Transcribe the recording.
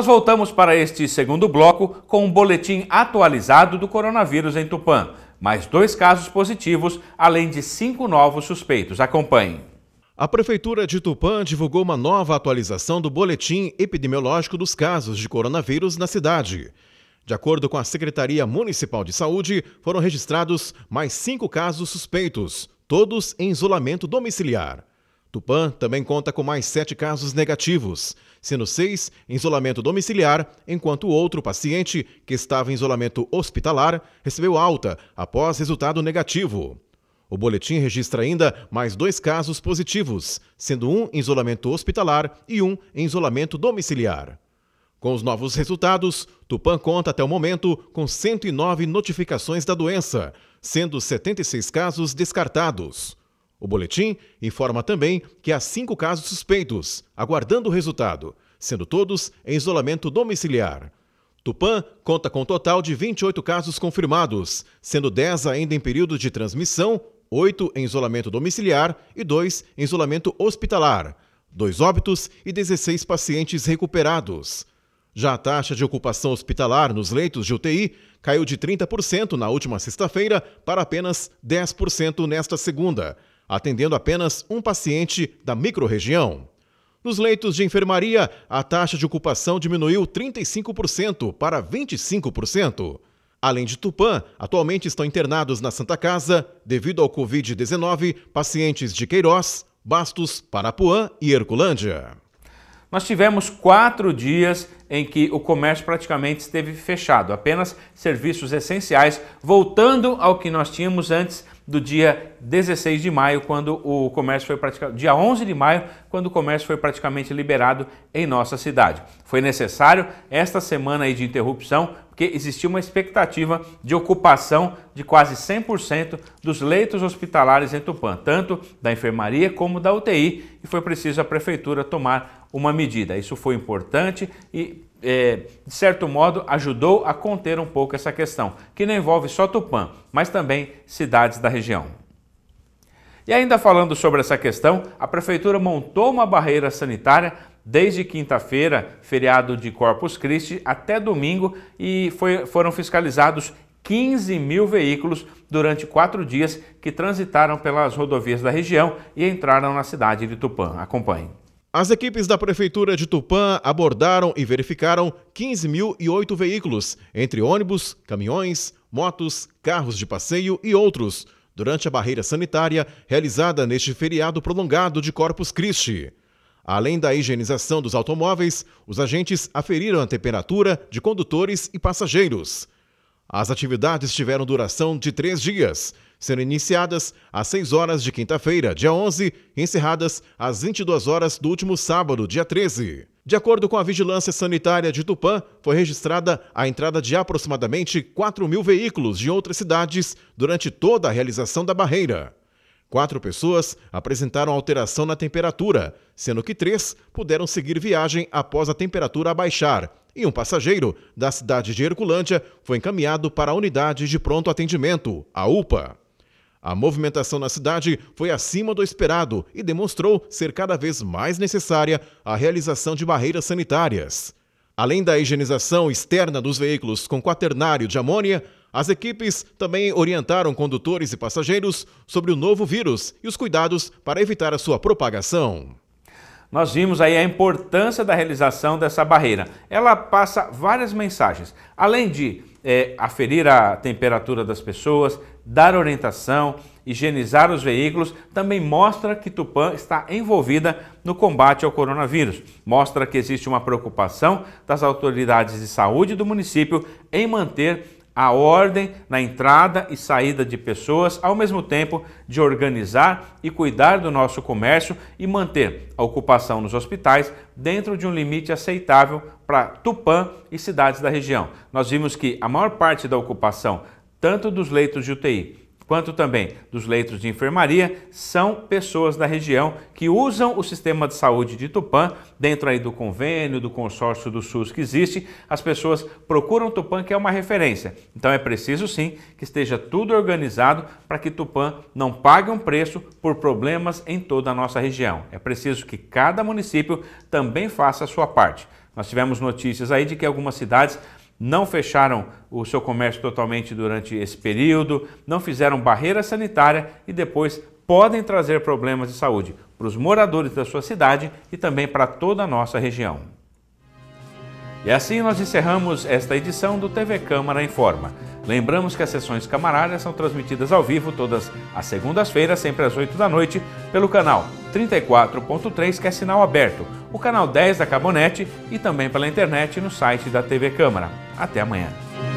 Nós voltamos para este segundo bloco com um boletim atualizado do coronavírus em Tupã. Mais dois casos positivos, além de cinco novos suspeitos. Acompanhe. A Prefeitura de Tupã divulgou uma nova atualização do boletim epidemiológico dos casos de coronavírus na cidade. De acordo com a Secretaria Municipal de Saúde, foram registrados mais cinco casos suspeitos, todos em isolamento domiciliar. Tupã também conta com mais sete casos negativos, sendo seis em isolamento domiciliar, enquanto o outro paciente, que estava em isolamento hospitalar, recebeu alta após resultado negativo. O boletim registra ainda mais dois casos positivos, sendo um em isolamento hospitalar e um em isolamento domiciliar. Com os novos resultados, Tupã conta até o momento com 109 notificações da doença, sendo 76 casos descartados. O boletim informa também que há cinco casos suspeitos, aguardando o resultado, sendo todos em isolamento domiciliar. Tupã conta com um total de 28 casos confirmados, sendo 10 ainda em período de transmissão, 8 em isolamento domiciliar e 2 em isolamento hospitalar, dois óbitos e 16 pacientes recuperados. Já a taxa de ocupação hospitalar nos leitos de UTI caiu de 30% na última sexta-feira para apenas 10% nesta segunda, atendendo apenas um paciente da microrregião. Nos leitos de enfermaria, a taxa de ocupação diminuiu 35% para 25%. Além de Tupã, atualmente estão internados na Santa Casa, devido ao Covid-19, pacientes de Queiroz, Bastos, Parapuã e Herculândia. Nós tivemos quatro dias em que o comércio praticamente esteve fechado, apenas serviços essenciais, voltando ao que nós tínhamos antes do dia 16 de maio, quando o comércio foi praticamente dia 11 de maio, quando o comércio foi praticamente liberado em nossa cidade. Foi necessário esta semana aí de interrupção porque existia uma expectativa de ocupação de quase 100% dos leitos hospitalares em Tupã, tanto da enfermaria como da UTI, e foi preciso a prefeitura tomar uma medida. Isso foi importante e é, de certo modo, ajudou a conter um pouco essa questão, que não envolve só Tupã, mas também cidades da região. E ainda falando sobre essa questão, a prefeitura montou uma barreira sanitária desde quinta-feira, feriado de Corpus Christi, até domingo e foi, foram fiscalizados 15 mil veículos durante quatro dias que transitaram pelas rodovias da região e entraram na cidade de Tupã. Acompanhe. As equipes da Prefeitura de Tupã abordaram e verificaram 15.008 veículos, entre ônibus, caminhões, motos, carros de passeio e outros, durante a barreira sanitária realizada neste feriado prolongado de Corpus Christi. Além da higienização dos automóveis, os agentes aferiram a temperatura de condutores e passageiros. As atividades tiveram duração de três dias sendo iniciadas às 6 horas de quinta-feira, dia 11, e encerradas às 22 horas do último sábado, dia 13. De acordo com a Vigilância Sanitária de Tupã, foi registrada a entrada de aproximadamente 4 mil veículos de outras cidades durante toda a realização da barreira. Quatro pessoas apresentaram alteração na temperatura, sendo que três puderam seguir viagem após a temperatura abaixar, e um passageiro da cidade de Herculândia foi encaminhado para a unidade de pronto atendimento, a UPA. A movimentação na cidade foi acima do esperado e demonstrou ser cada vez mais necessária a realização de barreiras sanitárias. Além da higienização externa dos veículos com quaternário de amônia, as equipes também orientaram condutores e passageiros sobre o novo vírus e os cuidados para evitar a sua propagação. Nós vimos aí a importância da realização dessa barreira. Ela passa várias mensagens, além de é, aferir a temperatura das pessoas, dar orientação, higienizar os veículos, também mostra que Tupã está envolvida no combate ao coronavírus. Mostra que existe uma preocupação das autoridades de saúde do município em manter a ordem na entrada e saída de pessoas, ao mesmo tempo de organizar e cuidar do nosso comércio e manter a ocupação nos hospitais dentro de um limite aceitável para Tupã e cidades da região. Nós vimos que a maior parte da ocupação, tanto dos leitos de UTI quanto também dos leitos de enfermaria são pessoas da região que usam o sistema de saúde de Tupã, dentro aí do convênio, do consórcio do SUS que existe, as pessoas procuram Tupã, que é uma referência. Então é preciso sim que esteja tudo organizado para que Tupã não pague um preço por problemas em toda a nossa região. É preciso que cada município também faça a sua parte. Nós tivemos notícias aí de que algumas cidades não fecharam o seu comércio totalmente durante esse período, não fizeram barreira sanitária e depois podem trazer problemas de saúde para os moradores da sua cidade e também para toda a nossa região. E assim nós encerramos esta edição do TV Câmara Informa. Lembramos que as sessões camarárias são transmitidas ao vivo todas as segundas-feiras, sempre às 8 da noite, pelo canal 34.3, que é sinal aberto, o canal 10 da Cabonete e também pela internet no site da TV Câmara. Até amanhã.